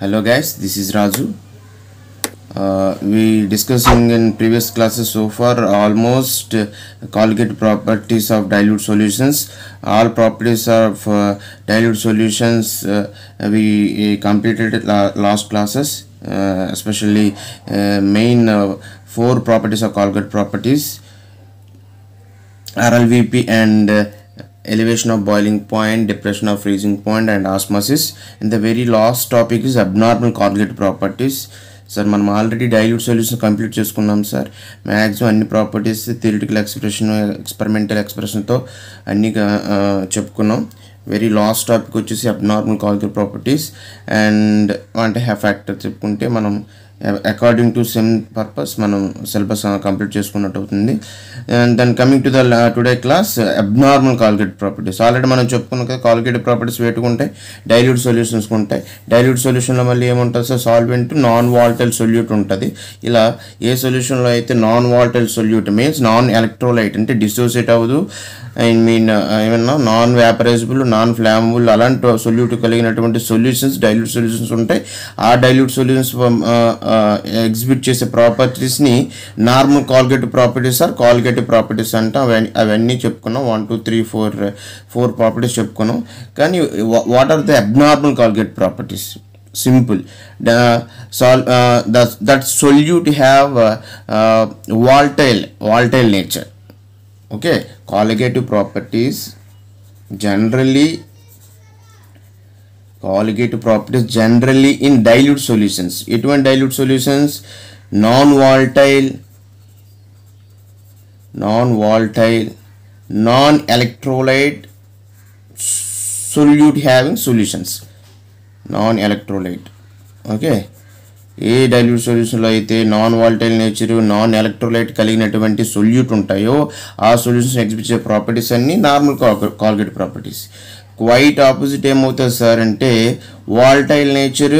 hello guys this is Raju uh, we discussing in previous classes so far almost uh, colgate properties of dilute solutions all properties of uh, dilute solutions uh, we completed last classes uh, especially uh, main four properties of colgate properties RLVP and elevation of boiling point, depression of freezing point and osmosis. In the very last topic is abnormal conjugate properties. Sir మనం already dilute solution complete చేసుకున్నాం sir maximum అన్ని properties theoretical expression experimental ఎక్స్ప్రెషన్తో అన్నీ చెప్పుకున్నాం very last topic వచ్చేసి abnormal colligative properties and అంటే హ్యా factor చెప్పుకుంటే మనం అకార్డింగ్ టు సెమ్ పర్పస్ మనం సిలబస్ కంప్లీట్ uh, చేసుకున్నట్టు అవుతుంది and then coming to the today class abnormal colligative properties already మనం చెప్పుకున్న కదా కాల్కేట్ ప్రాపర్టీస్ వేటుకుంటాయి డైల్యూట్ సొల్యూషన్స్ ఉంటాయి డైల్యూట్ సొల్యూషన్లో మళ్ళీ ఏముంటుంది sir solvent non volatile solute ఉంటుంది ఇలా ఏ సొల్యూషన్లో అయితే non volatile solute means non electrolyte అంటే డిసోసియేట్ అవ్వదు ఐ మీన్ ఏమన్నా నాన్ వ్యాపరైజబుల్ నాన్ ఫ్లామబుల్ అలాంటి సొల్యూట్ కలిగినటువంటి సొల్యూషన్స్ డైల్యూట్ సొల్యూషన్స్ ఉంటాయి ఆ డైల్యూట్ సొల్యూషన్స్ ఎగ్జిబిట్ చేసే ప్రాపర్టీస్ని normal colligative properties or colligative properties అంటే అవన్నీ అవన్నీ చెప్పుకున్నాం one two three four four properties చెప్పుకున్నాం కానీ what are the abnormal colligative properties simple సాల్ that uh, the, volatile volatile have uh, uh, okay colligative properties generally colligative properties generally in dilute solutions It when dilute solutions non-volatile non-volatile non-electrolyte solute having solutions non-electrolyte okay ఏ dilute సొల్యూషన్లో అయితే non volatile nature non electrolyte కలిగినటువంటి solute ఉంటాయో ఆ solutions exhibit చేసే properties అన్నీ normal colligative properties quite opposite ఏమవుతుంది sir అంటే వాల్టైల్ నేచర్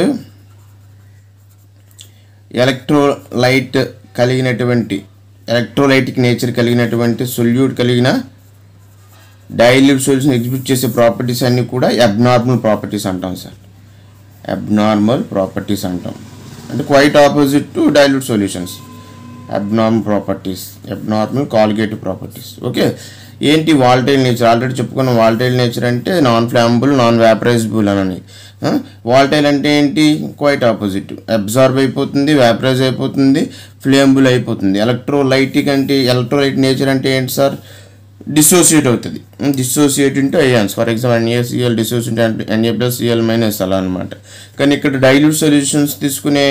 ఎలక్ట్రోలైట్ కలిగినటువంటి ఎలక్ట్రోలైటిక్ నేచర్ కలిగినటువంటి సొల్యూట్ కలిగిన డైల్యూట్ సొల్యూషన్ ఎగ్జిబిట్ చేసే ప్రాపర్టీస్ అన్నీ కూడా అబ్నార్మల్ ప్రాపర్టీస్ అంటాం సార్ అబ్నార్మల్ ప్రాపర్టీస్ అంటాం అంటే quite opposite to dilute solutions abnormal properties abnormal colligative properties okay ఏంటి వాల్టైల్ నేచర్ ఆల్రెడీ చెప్పుకున్న వాల్టైల్ నేచర్ అంటే నాన్ ఫ్లామబుల్ నాన్ వ్యాపరైజబుల్ అని వాల్టైల్ అంటే ఏంటి క్వైట్ ఆపోజిట్ అబ్జార్బ్ అయిపోతుంది వ్యాపరైజ్ అయిపోతుంది ఫ్లేమబుల్ అయిపోతుంది ఎలక్ట్రోలైటిక్ అంటే ఎలక్ట్రోలైట్ నేచర్ అంటే ఏంటి సార్ డిసోసియేట్ అవుతుంది dissociate into ions for example NaCl dissociate అంటే ఎన్ఏ ప్లస్ సిఎల్ మైనస్ అలా అనమాట కానీ ఇక్కడ డైల్యూట్ సొల్యూషన్స్ తీసుకునే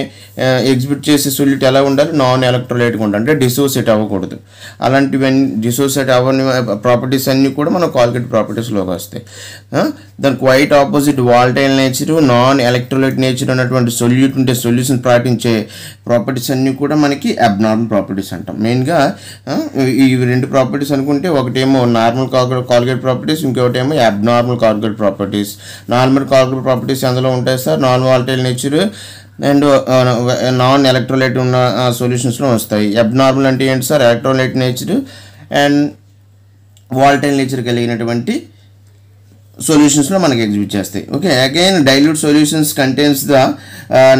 ఎగ్జిబిట్ చేసే సొల్యూట్ ఎలా ఉండాలి నాన్ ఎలక్ట్రోలైట్గా ఉండాలి అంటే డిసోసియేట్ అవ్వకూడదు అలాంటివన్నీ డిసోసియేట్ అవ్వని ప్రాపర్టీస్ అన్నీ కూడా మన కాల్కెట్ ప్రాపర్టీస్లోకి వస్తాయి దాని quite opposite volatile nature non electrolyte nature ఉన్నటువంటి సొల్యూట్ ఉంటే సొల్యూషన్ ప్రాటించే ప్రాపర్టీస్ అన్నీ కూడా మనకి అబ్నార్మల్ ప్రాపర్టీస్ అంటాం మెయిన్గా ఈ రెండు ప్రాపర్టీస్ అనుకుంటే ఒకటేమో నార్మల్ కాకుండా కాల్కులేట్ ప్రాపర్టీస్ ఇంకొకటి ఏమో abnormal colligative properties normal colligative properties అందులో ఉంటాయి sir non volatile nature and non electrolyte ఉన్న సొల్యూషన్స్లో వస్తాయి అబ్నార్మల్ అంటే ఏంటి sir electrolyte nature and volatile nature కలిగినటువంటి సొల్యూషన్స్లో మనకి ఎగ్జిబిట్ చేస్తాయి okay again dilute solutions contains the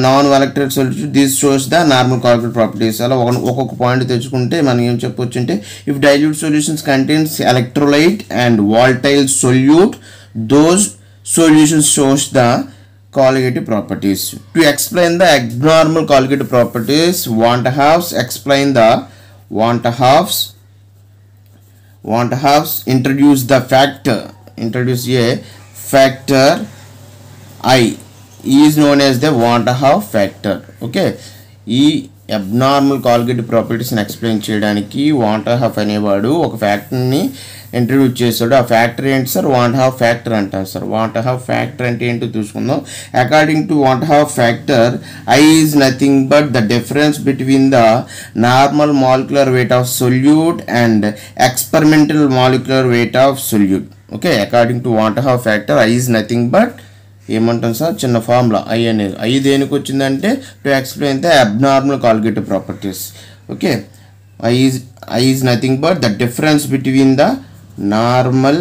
non electric solution this shows the normal colligative properties అలా ఒక ఒక్కొక్క పాయింట్ తెచ్చుకుంటే మనం ఏం చెప్పొచ్చు అంటే if dilute solutions contains electrolyte and volatile solute those solutions shows the colligative properties to explain the abnormal colligative properties van't Hoff's explain the van't Hoff's van't Hoff's introduce the factor introduce a factor i is known as the van't Hoff factor okay ఈ abnormal colligative ప్రాపర్టీస్ని explain చేయడానికి van't Hoff అనేవాడు ఒక ఫ్యాక్టర్ని introduce చేశాడు ఆ factor ఏంటి sir van't Hoff factor అంటారు సార్ వాంట్ హాఫ్ ఫ్యాక్టర్ అంటే ఏంటో చూసుకుందాం according to van't Hoff factor i is nothing but the difference between the normal molecular weight of solute and experimental molecular weight of solute okay according to van't Hoff factor i is nothing but ఏమంటాం sir చిన్న formula i అనేది i దేనికి వచ్చిందంటే to explain the abnormal colligative properties okay i is i is nothing but the difference between the normal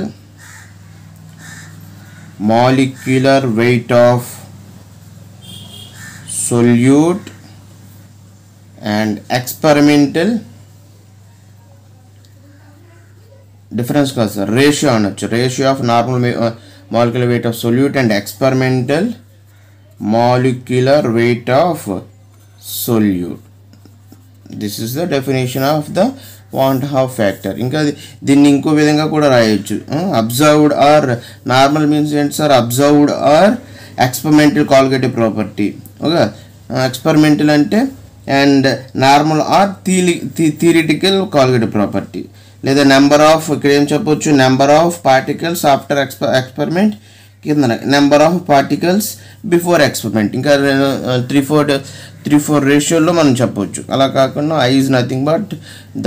molecular weight of solute and experimental difference కాదు sir ratio అనొచ్చు ratio of normal molecular weight of solute and experimental molecular weight of solute this is the definition of the van't Hoff factor ఇంకా దీన్ని ఇంకో విధంగా కూడా రాయొచ్చు observed or normal means ఏంటి sir observed or experimental colligative property okay experimental అంటే and normal or థీలి theoretical colligative property లేదా నెంబర్ ఆఫ్ ఇక్కడ ఏం చెప్పొచ్చు నెంబర్ ఆఫ్ పార్టికల్స్ ఆఫ్టర్ ఎక్స్ప ఎక్స్పెరిమెంట్ కింద number of particles before experiment ఇంకా త్రీ ఫోర్ త్రీ ఫోర్ రేషియోలో మనం చెప్పొచ్చు అలా కాకుండా I is nothing but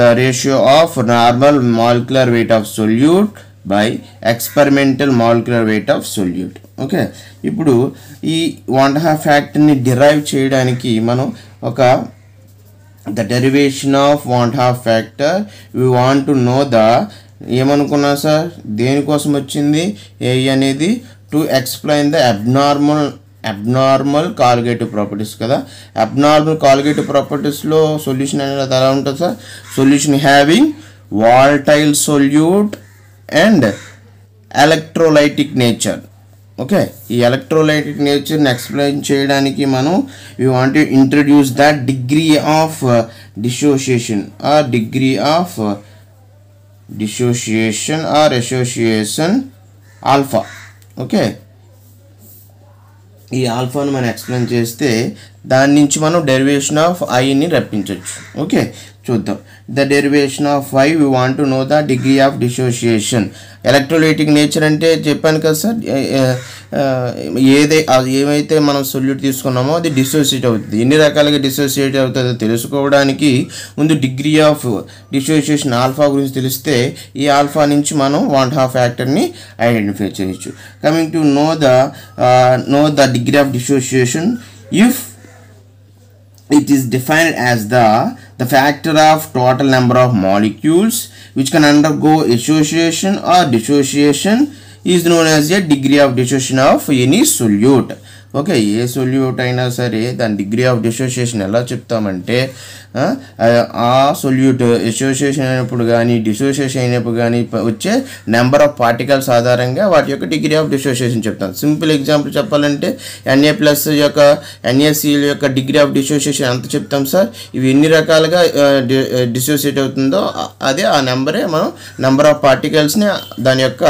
the ratio of normal molecular weight of solute by experimental molecular weight of solute okay ఇప్పుడు ఈ వన్ హాఫ్ ఫ్యాక్టర్ని డిరైవ్ చేయడానికి మనం ఒక the derivation of want half factor we want to know the ఏమనుకున్నా sir దేనికోసం వచ్చింది ఏ అనేది to explain the abnormal abnormal colligative properties కదా అబ్నార్మల్ కాల్గేటివ్ ప్రాపర్టీస్లో సొల్యూషన్ అనేది ఎలా ఉంటుంది sir solution having volatile solute and electrolytic nature okay ఈ ఎలక్ట్రోలైటిక్ నేచర్ని ఎక్స్ప్లెయిన్ చేయడానికి మనం you want introduce that degree of dissociation or degree of dissociation or association alpha okay ఈ ఆల్ఫాను మనం ఎక్స్ప్లెయిన్ చేస్తే దాని నుంచి మనం డెరివేషన్ ఆఫ్ ఐని రప్పించవచ్చు ఓకే చూద్దాం the derivation of i we want to know the degree of dissociation electrolytic nature అంటే చెప్పాను కదా సార్ ఏదే ఏమైతే మనం సొల్యూట్ తీసుకున్నామో అది డిసోసియేట్ అవుతుంది ఎన్ని రకాలుగా డిసోసియేట్ అవుతుందో తెలుసుకోవడానికి ముందు డిగ్రీ ఆఫ్ డిసోసియేషన్ ఆల్ఫా గురించి తెలిస్తే ఈ ఆల్ఫా నుంచి మనం వన్ హాఫ్ యాక్టర్ని ఐడెంటిఫై చేయొచ్చు coming to know the know the degree of dissociation if it is defined as the the factor of total number of molecules which can undergo association or dissociation is known as a degree of dissociation of any solute okay ఏ solute అయినా సరే దాని degree of dissociation ఎలా చెప్తామంటే ఆ solute association అయినప్పుడు కానీ dissociation అయినప్పుడు కానీ వచ్చే నెంబర్ ఆఫ్ పార్టికల్స్ ఆధారంగా వాటి యొక్క డిగ్రీ ఆఫ్ డిసోసియేషన్ చెప్తాను సింపుల్ ఎగ్జాంపుల్ చెప్పాలంటే ఎన్ఏ ప్లస్ యొక్క ఎన్ఏసీల యొక్క డిగ్రీ ఆఫ్ డిసోసియేషన్ ఎంత చెప్తాం సార్ ఇవి ఎన్ని రకాలుగా డిసోసియేట్ అవుతుందో అదే ఆ నెంబరే మనం నెంబర్ ఆఫ్ పార్టికల్స్ని దాని యొక్క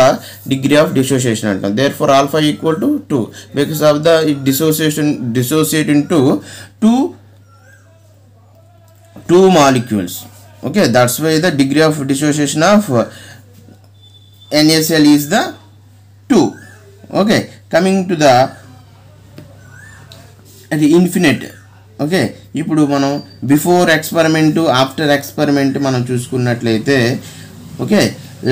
డిగ్రీ ఆఫ్ డిసోసియేషన్ అంటాం therefore alpha equal to two because of the dissociation dissociate into two molecules okay that's why the degree of dissociation of uh, NaCl is the 2 okay coming to the అది ఇన్ఫినెట్ okay ఇప్పుడు మనం before experiment after experiment మనం చూసుకున్నట్లయితే okay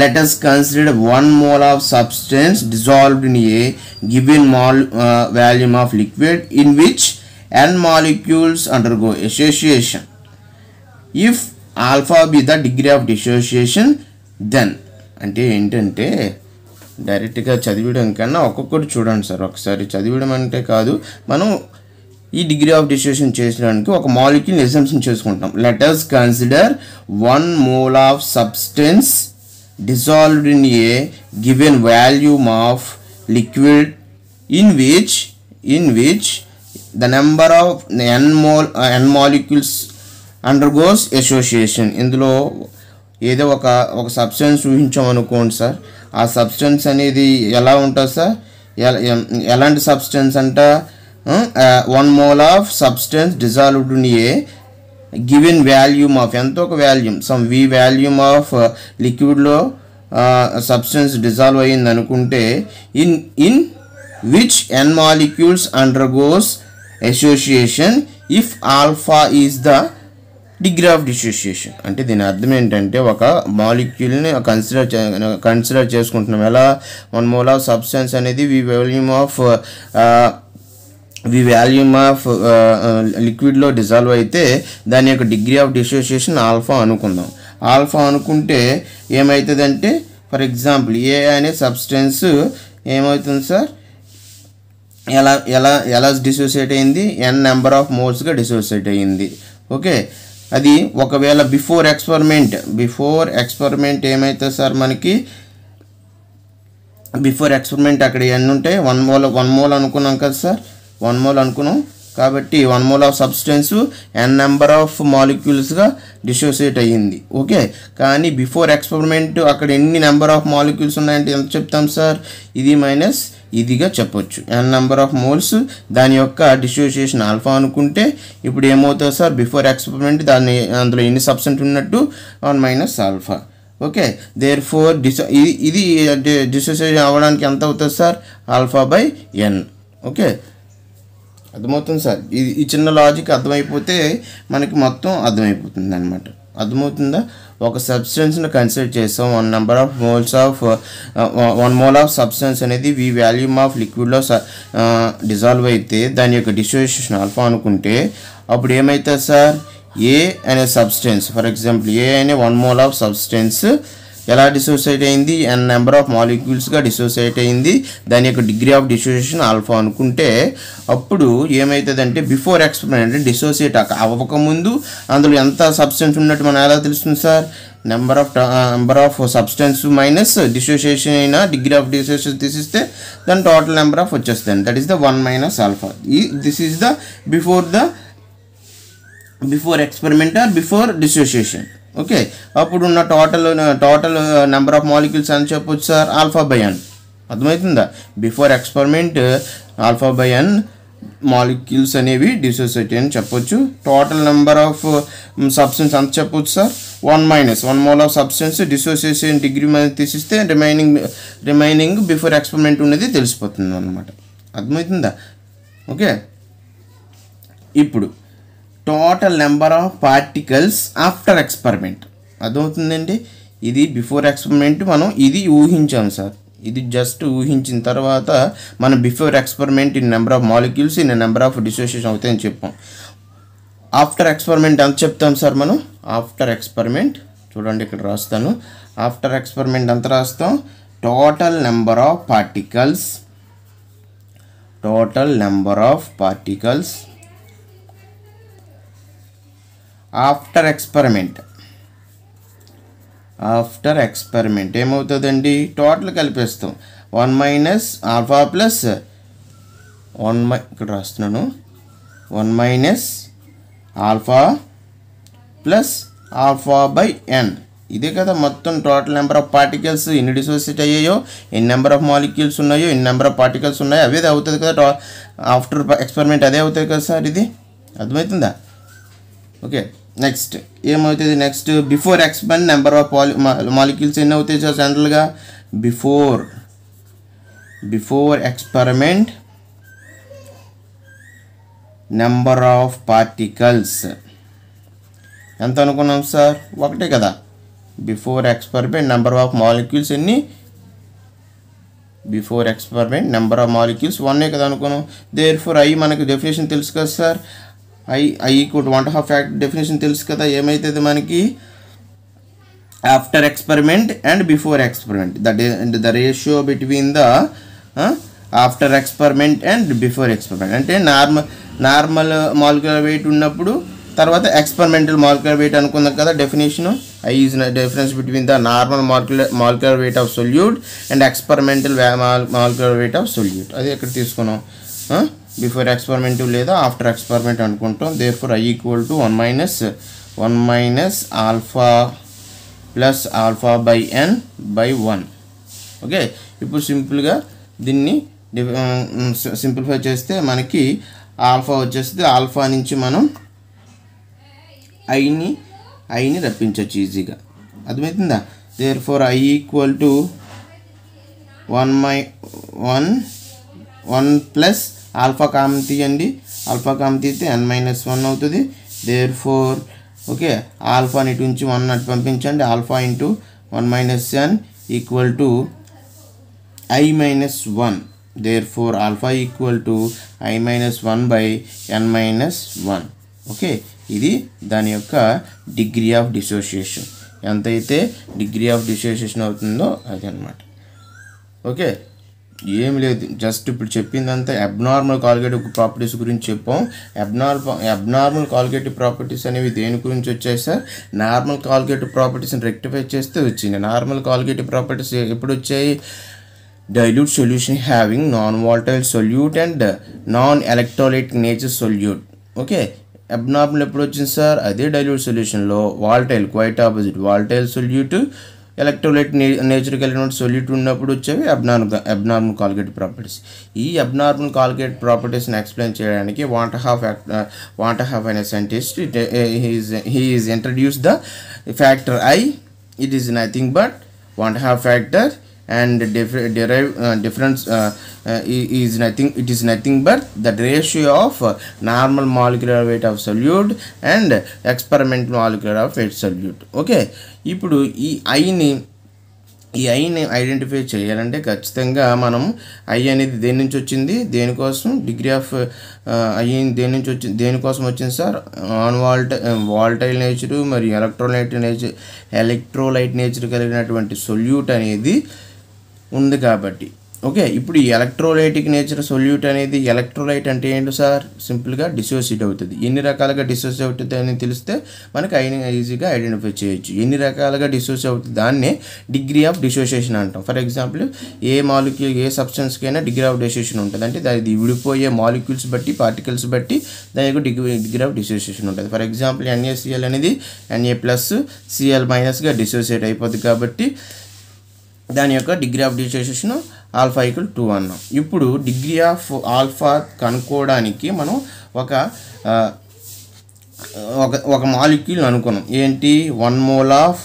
let us considered one mole of substance dissolved in a given మాల్ volume of liquid in which n molecules undergo association if alpha be the degree of dissociation then అంటే ఏంటంటే డైరెక్ట్గా చదివడం కన్నా ఒక్కొక్కటి చూడండి sir ఒకసారి చదివడం అంటే కాదు మనం ఈ డిగ్రీ ఆఫ్ డిస్టిట్యూషన్ చేసడానికి ఒక మాలిక్యూల్ ఎసెంప్షన్ చేసుకుంటాం let us consider one mole of substance dissolved in a given volume of liquid in which in which the number of n mole n molecules undergoes association ఇందులో ఏదో ఒక ఒక సబ్స్టెన్స్ ఊహించామనుకోండి sir ఆ substance అనేది ఎలా ఉంటుంది సార్ ఎలాంటి సబ్స్టెన్స్ అంట one mole of substance dissolved in a given volume of ఎంతో ఒక volume some V volume of లిక్విడ్లో సబ్స్టెన్స్ డిజాల్వ్ అయ్యింది అనుకుంటే in in which n molecules undergoes association if alpha is the degree of dissociation అంటే దీని అర్థం ఏంటంటే ఒక మాలిక్యూల్ని కన్సిడర్ కన్సిడర్ చేసుకుంటున్నాం ఎలా వన్ మోల్ ఆఫ్ సబ్స్టెన్స్ అనేది V volume of V volume of లిక్విడ్లో డిజాల్వ్ అయితే దాని యొక్క డిగ్రీ ఆఫ్ డిసోసియేషన్ ఆల్ఫా అనుకుందాం ఆల్ఫా అనుకుంటే ఏమవుతుందంటే ఫర్ ఎగ్జాంపుల్ ఏ అనే సబ్స్టెన్స్ ఏమవుతుంది సార్ ఎలా ఎలా ఎలా డిసోసియేట్ అయింది ఎన్ నెంబర్ ఆఫ్ మోల్స్గా డిసోసియేట్ అయింది ఓకే అది ఒకవేళ బిఫోర్ ఎక్స్పెరిమెంట్ బిఫోర్ ఎక్స్పెరిమెంట్ ఏమైతే సార్ మనకి బిఫోర్ ఎక్స్పెరిమెంట్ అక్కడ ఎన్ని ఉంటాయి వన్ మోల్ వన్ మోల్ అనుకున్నాం కదా సార్ వన్ మోల్ అనుకున్నాం కాబట్టి one mole of substance n number of మాలిక్యూల్స్గా డిసోసియేట్ అయ్యింది ఓకే కానీ బిఫోర్ ఎక్స్పెరిమెంట్ అక్కడ ఎన్ని నెంబర్ ఆఫ్ మాలిక్యూల్స్ ఉన్నాయంటే ఎంత చెప్తాం సార్ ఇది మైనస్ ఇదిగా చెప్పొచ్చు ఎన్ నెంబర్ ఆఫ్ మోల్స్ దాని యొక్క డిసోసియేషన్ ఆల్ఫా అనుకుంటే ఇప్పుడు ఏమవుతుంది సార్ బిఫోర్ ఎక్స్పెరిమెంట్ దాన్ని అందులో ఎన్ని సబ్సెంట్ ఉన్నట్టు one minus alpha okay therefore ఇది డిసోసియేషన్ అవ్వడానికి ఎంత అవుతుంది sir alpha by n okay అర్థమవుతుంది సార్ ఇది ఈ చిన్న లాజిక్ అర్థమైపోతే మనకి మొత్తం అర్థమైపోతుంది అనమాట అర్థమవుతుందా ఒక సబ్స్టెన్స్ని కన్సిడర్ చేస్తాం one number of moles of one mole of substance అనేది వి వాల్యూమ్ ఆఫ్ లిక్విడ్లో డిజాల్వ్ అయితే దాని యొక్క డిసోసియేషన్ ఆల్ఫా అనుకుంటే అప్పుడు ఏమవుతుంది సార్ ఏ అనే సబ్స్టెన్స్ ఫర్ ఎగ్జాంపుల్ ఏ అనే వన్ మోల్ ఆఫ్ సబ్స్టెన్స్ ఎలా డిసోసియేట్ అయింది అండ్ నెంబర్ ఆఫ్ మాలిక్యూల్స్గా డిసోసియేట్ అయింది దాని యొక్క డిగ్రీ ఆఫ్ డిసోసియేషన్ ఆల్ఫా అనుకుంటే అప్పుడు ఏమవుతుందంటే బిఫోర్ ఎక్స్పెరిమెంట్ అంటే డిసోసియేట్ అవ్వకముందు అందులో ఎంత సబ్స్టెన్స్ ఉన్నట్టు మనం ఎలా తెలుస్తుంది sir number of number of substance minus dissociation అయినా డిగ్రీ ఆఫ్ డిసోసియేషన్ తీసిస్తే దాని టోటల్ నెంబర్ ఆఫ్ వచ్చేస్తాను that is the one minus alpha ఈ this is the before the before experiment or before dissociation okay అప్పుడు ఉన్న total total number of molecules అని చెప్పొచ్చు sir alpha by n అర్థమవుతుందా before experiment alpha by N molecules అనేవి dissociate అని చెప్పొచ్చు total number of substance అంత చెప్పొచ్చు sir one minus one mole of substance dissociation degree మీద తీసిస్తే రిమైనింగ్ రిమైనింగ్ బిఫోర్ ఎక్స్పెరిమెంట్ ఉన్నది తెలిసిపోతుంది అనమాట అర్థమవుతుందా ఓకే ఇప్పుడు total number of particles after experiment అదవుతుందండి ఇది బిఫోర్ ఎక్స్పెరిమెంట్ మనం ఇది ఊహించాం సార్ ఇది జస్ట్ ఊహించిన తర్వాత మనం before experiment n number of molecules n number of dissociation అవుతాయని చెప్పాం ఆఫ్టర్ ఎక్స్పెరిమెంట్ ఎంత చెప్తాం సార్ మనం ఆఫ్టర్ ఎక్స్పెరిమెంట్ చూడండి ఇక్కడ రాస్తాను ఆఫ్టర్ ఎక్స్పెరిమెంట్ ఎంత రాస్తాం total number of particles total number of particles after experiment after experiment ఏమవుతుందండి టోటల్ కలిపేస్తాం one minus alpha plus one మై ఇక్కడ రాస్తున్నాను one minus alpha plus alpha by n ఇదే కదా మొత్తం టోటల్ నెంబర్ ఆఫ్ పార్టికల్స్ ఎన్ని డిసోసియేట్ అయ్యాయో ఎన్ని నెంబర్ ఆఫ్ మాలిక్యూల్స్ ఉన్నాయో ఎన్ని నెంబర్ ఆఫ్ పార్టికల్స్ ఉన్నాయో అవే అవుతుంది కదా ఆఫ్టర్ ఎక్స్పెరిమెంట్ అదే అవుతుంది కదా సార్ ఇది అర్థమవుతుందా ఓకే నెక్స్ట్ ఏమవుతుంది next before expand number of poly molecules ఎన్ని అవుతాయి సార్ జనరల్గా before before experiment number of particles ఎంత అనుకున్నాం సార్ ఒకటే కదా before experiment number of molecules ఎన్ని before experiment number of molecules వన్నే కదా అనుకున్నాం దేర్ ఫోర్ అయ్యి మనకి డెఫినేషన్ తెలుసు కదా sir i i equal van't Hoff act definition తెలుసు కదా ఏమైతుంది మనకి after experiment and before experiment the the ratio between the after experiment and before experiment అంటే నార్మల్ నార్మల్ మాలిక్యులర్ వెయిట్ ఉన్నప్పుడు తర్వాత ఎక్స్పెరిమెంటల్ మాలిక్యులర్ వెయిట్ అనుకున్నాం కదా definition i is difference between the normal molecular molecular weight of solute and experimental molecular weight of solute అది ఎక్కడ తీసుకున్నాం before experiment లేదా after experiment అనుకుంటాం there therefore i equal to one minus one minus alpha plus alpha by n by one okay ఇప్పుడు సింపుల్గా దీన్ని simplify చేస్తే మనకి ఆల్ఫా వచ్చేస్తే ఆల్ఫా నుంచి మనం ఐని ఐని రప్పించవచ్చు ఈజీగా అర్థమవుతుందా therefore i equal to one మై one one plus alpha common తీయండి ఆల్ఫా కామన్ తీస్తే ఎన్ మైనస్ వన్ అవుతుంది దేర్ ఫోర్ ఓకే ఆల్ఫా ఇటు నుంచి వన్ అటు పంపించండి alpha into one minus n equal to i minus one therefore alpha equal to i minus one by n minus one okay ఇది దాని యొక్క degree of dissociation ఎంతైతే degree of dissociation అవుతుందో అది అనమాట ఓకే ఏం లేదు జస్ట్ ఇప్పుడు చెప్పిందంతా అబ్నార్మల్ కాల్గేటివ్ ప్రాపర్టీస్ గురించి చెప్పాం అబ్నార్మల్ అబ్నార్మల్ కాల్గేటివ్ ప్రాపర్టీస్ అనేవి దేని గురించి వచ్చాయి సార్ నార్మల్ కాల్గేటివ్ ప్రాపర్టీస్ని రెక్టిఫై చేస్తే వచ్చింది నార్మల్ కాల్గేటివ్ ప్రాపర్టీస్ ఎప్పుడు వచ్చాయి dilute solution having non volatile solute and non electrolyte nature solute okay abnormal ఎప్పుడు వచ్చింది సార్ అదే డైల్యూట్ సొల్యూషన్లో volatile quite opposite volatile solute electrolyte నే నేచర్కి వెళ్ళినటువంటి సొల్యూట్ ఉన్నప్పుడు వచ్చేవి అబ్నార్మల్ అబ్నార్మల్ కాల్గేట్ ప్రాపర్టీస్ ఈ అబ్నార్మల్ కాల్గేట్ ప్రాపర్టీస్ని ఎక్స్ప్లెయిన్ చేయడానికి వాంట హాఫ్ వాంట హాఫ్ అనే scientist he is introduce the factor i it is nothing but van't Hoff factor and derive uh, difference uh, uh, is nothing it is nothing but the ratio of uh, normal molecular weight of solute and experimental molecular of weight solute okay ఇప్పుడు ఈ ఐని ఈ ఐని identify చేయాలంటే ఖచ్చితంగా మనం I అనేది దేని నుంచి వచ్చింది దేనికోసం డిగ్రీ ఆఫ్ ఐ దేని నుంచి వచ్చింది దేనికోసం వచ్చింది sir non volt volatile nature మరియు ఎలక్ట్రోలైట్ నేచర్ ఎలక్ట్రోలైట్ నేచర్ కలిగినటువంటి సొల్యూట్ అనేది ఉంది కాబట్టి ఓకే ఇప్పుడు ఈ ఎలక్ట్రోలైటిక్ నేచర్ సొల్యూట్ అనేది ఎలక్ట్రోలైట్ అంటే ఏంటి సార్ సింపుల్గా డిసోసియేట్ అవుతుంది ఎన్ని రకాలుగా డిసోస్ అవుతుంది అని తెలిస్తే మనకి అయిన ఈజీగా ఐడెంటిఫై చేయొచ్చు ఎన్ని రకాలుగా డిసోస్ అవుతుంది దాన్నే డిగ్రీ ఆఫ్ డిసోసియేషన్ అంటాం for example a molecule a సబ్స్టెన్స్కైనా డిగ్రీ ఆఫ్ డిసోసియేషన్ ఉంటుంది అంటే దాని విడిపోయే మాలిక్యూల్స్ బట్టి పార్టికల్స్ బట్టి దానికి డిగ్రీ డిగ్రీ ఆఫ్ డిసోసియేషన్ ఉంటుంది ఫర్ ఎగ్జాంపుల్ ఎన్ఏసిఎల్ అనేది ఎన్ఏ ప్లస్ సిఎల్ మైనస్గా డిసోసియేట్ అయిపోతుంది కాబట్టి దాని యొక్క degree of dissociation alpha equal to అన్నాం ఇప్పుడు డిగ్రీ ఆఫ్ ఆల్ఫా కనుక్కోవడానికి మనం ఒక ఒక ఒక మాలిక్యూల్ అనుకున్నాం ఏంటి వన్ మోల్ ఆఫ్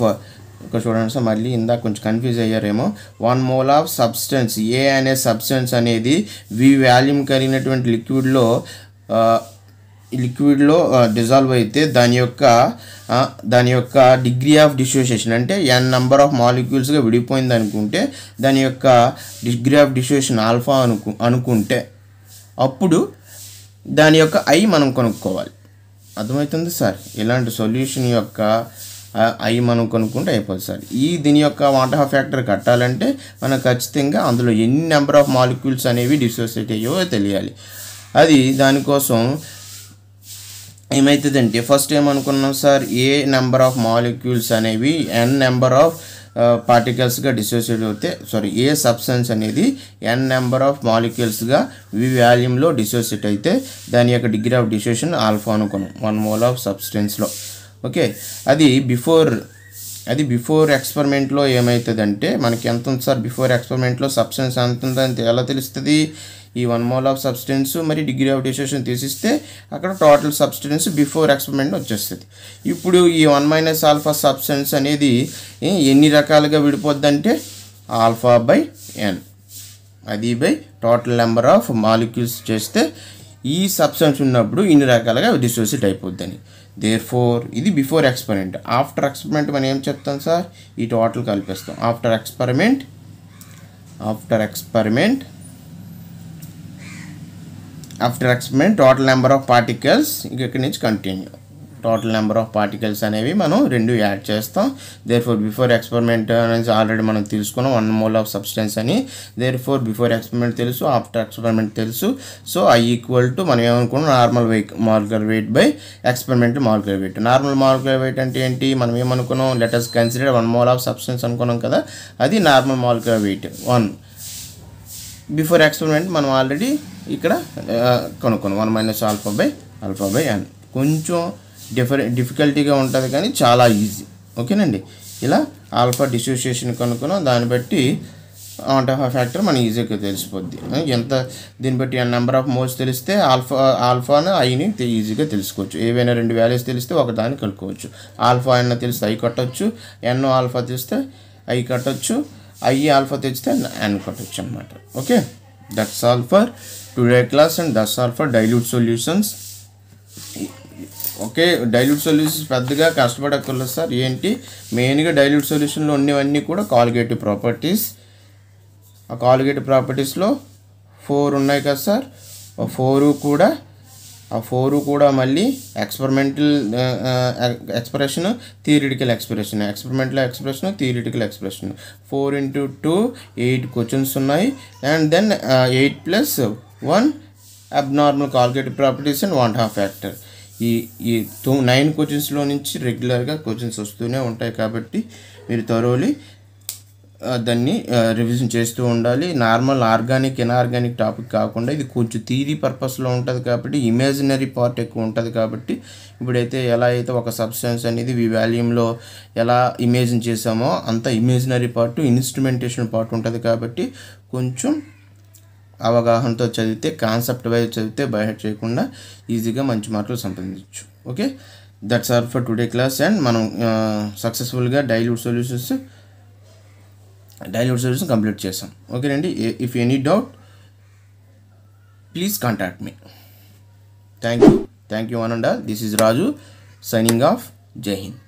ఇక్కడ చూడండి సార్ మళ్ళీ ఇందాక కొంచెం కన్ఫ్యూజ్ అయ్యారేమో one mole of substance A అనే సబ్స్టెన్స్ అనేది వి వాల్యూమ్ కలిగినటువంటి లిక్విడ్లో లిక్విడ్లో డిజాల్వ్ అయితే దాని యొక్క దాని యొక్క డిగ్రీ ఆఫ్ డిసోసియేషన్ అంటే ఎన్ నెంబర్ ఆఫ్ మాలిక్యూల్స్గా విడిపోయింది అనుకుంటే దాని యొక్క డిగ్రీ ఆఫ్ డిసోసియేషన్ ఆల్ఫా అనుకు అనుకుంటే అప్పుడు దాని యొక్క ఐ మనం కొనుక్కోవాలి అర్థమవుతుంది సార్ ఇలాంటి సొల్యూషన్ యొక్క ఐ మనం కొనుక్కుంటే అయిపోతుంది సార్ ఈ దీని యొక్క వాంటహా ఫ్యాక్టర్ కట్టాలంటే మనం ఖచ్చితంగా అందులో ఎన్ని నెంబర్ ఆఫ్ మాలిక్యూల్స్ అనేవి డిసోసియేట్ అయ్యో తెలియాలి అది దానికోసం ఏమవుతుందంటే ఫస్ట్ ఏమనుకున్నాం sir a number of molecules అనేవి ఎన్ నెంబర్ ఆఫ్ పార్టికల్స్గా డిసోసియేట్ అవుతే సారీ ఏ సబ్స్టెన్స్ అనేది ఎన్ నెంబర్ ఆఫ్ మాలిక్యూల్స్గా వి వాల్యూమ్లో డిసోసియేట్ అయితే దాని యొక్క డిగ్రీ ఆఫ్ డిసోషన్ ఆల్ఫా అనుకున్నాం వన్ మోల్ ఆఫ్ సబ్స్టెన్స్లో ఓకే అది బిఫోర్ అది బిఫోర్ ఎక్స్పెరిమెంట్లో ఏమవుతుందంటే మనకి ఎంత ఉంది సార్ బిఫోర్ ఎక్స్పెరిమెంట్లో సబ్స్టెన్స్ ఎంత ఉందని ఎలా తెలుస్తుంది ఈ వన్ మోల్ ఆఫ్ సబ్స్టెన్స్ మరి డిగ్రీ ఆఫ్ డిసోషన్ తీసిస్తే అక్కడ టోటల్ సబ్స్టెన్స్ బిఫోర్ ఎక్స్పెరిమెంట్ వచ్చేస్తుంది ఇప్పుడు ఈ వన్ మైనస్ ఆల్ఫా సబ్స్టెన్స్ అనేది ఎన్ని రకాలుగా విడిపోద్దంటే ఆల్ఫా బై ఎన్ అది by total number of molecules చేస్తే ఈ సబ్స్టెన్స్ ఉన్నప్పుడు ఇన్ని రకాలుగా డిసోసియేట్ అయిపోద్దని దేర్ ఫోర్ ఇది బిఫోర్ ఎక్స్పెరిమెంట్ ఆఫ్టర్ ఎక్స్పెరిమెంట్ మనం ఏం చెప్తాం సార్ ఈ టోటల్ కల్పిస్తాం after experiment after experiment after explain total number of particles ఇక్కడి నుంచి continue total number of particles అనేవి మనం రెండు యాడ్ చేస్తాం దేర్ ఫోర్ బిఫోర్ ఎక్స్పెరిమెంట్ అనేది ఆల్రెడీ మనం తెలుసుకున్నాం వన్ మోల్ ఆఫ్ సబ్స్టెన్స్ అని దేర్ ఫోర్ బిఫోర్ ఎక్స్పెరిమెంట్ తెలుసు ఆఫ్టర్ ఎక్స్పెరిమెంట్ తెలుసు సో ఐ ఈక్వల్ టు మనం ఏమనుకున్నాం normal weight marker weight by experiment marker weight normal marker weight అంటే ఏంటి మనం ఏమనుకున్నాం letters consider one mole of substance అనుకున్నాం కదా అది normal marker weight one before experiment మనం ఆల్రెడీ ఇక్కడ కనుక్కున్నాం one minus alpha by alpha by n కొంచెం డిఫర్ డిఫికల్టీగా ఉంటుంది కానీ చాలా ఈజీ ఓకేనండి ఇలా ఆల్ఫా డిసోసియేషన్ కనుక్కున్నాం దాన్ని బట్టి ఆంట్ ఆఫ్ ఫ్యాక్టర్ మనం ఈజీగా తెలిసిపోద్ది ఎంత దీన్ని బట్టి నెంబర్ ఆఫ్ మోస్ తెలిస్తే ఆల్ఫా ఆల్ఫాను ఐని ఈజీగా తెలుసుకోవచ్చు ఏవైనా రెండు వాల్యూస్ తెలిస్తే ఒకదాన్ని కనుక్కోవచ్చు ఆల్ఫా ఎన్న తెలిస్తే ఐ కట్టొచ్చు ఎన్నో ఆల్ఫా తెలిస్తే ఐ కట్టొచ్చు ఐ ఆల్ఫా తెచ్చితే యాన్ కొట్టచ్చు అనమాట okay that's all for today class and that's all for dilute solutions okay dilute solutions పెద్దగా కష్టపడక్కర్లేదు సార్ ఏంటి మెయిన్గా డైల్యూట్ సొల్యూషన్లో ఉన్నవన్నీ కూడా కాలిగేటివ్ ప్రాపర్టీస్ ఆ కాలిగేటివ్ ప్రాపర్టీస్లో ఫోర్ ఉన్నాయి కదా సార్ ఫోరు కూడా ఆ ఫోరు కూడా మళ్ళీ experimental expression theoretical expression experimental expression theoretical expression four into two eight questions ఉన్నాయి and then eight plus one abnormal calculative properties and van't Hoff factor ఈ ఈ నైన్ క్వశ్చన్స్లో నుంచి రెగ్యులర్గా క్వశ్చన్స్ వస్తూనే ఉంటాయి కాబట్టి మీరు తరోలి దాన్ని రివిజన్ చేస్తూ ఉండాలి నార్మల్ ఆర్గానిక్ ఇన్ఆర్గానిక్ టాపిక్ కాకుండా ఇది కొంచెం థీరీ పర్పస్లో ఉంటుంది కాబట్టి ఇమాజినరీ పార్ట్ ఎక్కువ ఉంటుంది కాబట్టి ఇప్పుడైతే ఎలా అయితే ఒక సబ్స్టెన్స్ అనేది ఈ వాల్యూమ్లో ఎలా ఇమేజిన్ చేసామో అంత ఇమాజినరీ పార్ట్ ఇన్స్ట్రుమెంటేషన్ పార్ట్ ఉంటుంది కాబట్టి కొంచెం అవగాహనతో చదివితే కాన్సెప్ట్ వైజ్ చదివితే బయట చేయకుండా ఈజీగా మంచి మార్కులు సంపాదించవచ్చు okay that's all for today class and మనం సక్సెస్ఫుల్గా dilute solutions dilute service complete చేసాం ఓకేనండి if any doubt please contact me thank you thank you అనండా this is Raju signing off Jai Hind